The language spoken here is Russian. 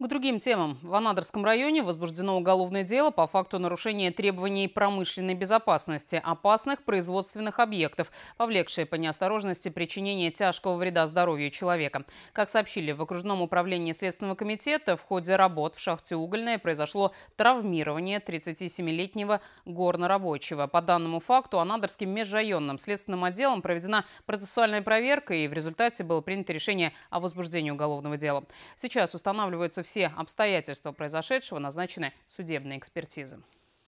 К другим темам. В Анадырском районе возбуждено уголовное дело по факту нарушения требований промышленной безопасности опасных производственных объектов, повлекшие по неосторожности причинение тяжкого вреда здоровью человека. Как сообщили в окружном управлении Следственного комитета, в ходе работ в шахте «Угольная» произошло травмирование 37-летнего горнорабочего. По данному факту Анадырским межрайонным следственным отделом проведена процессуальная проверка и в результате было принято решение о возбуждении уголовного дела. Сейчас устанавливаются все обстоятельства произошедшего назначены судебные экспертизы.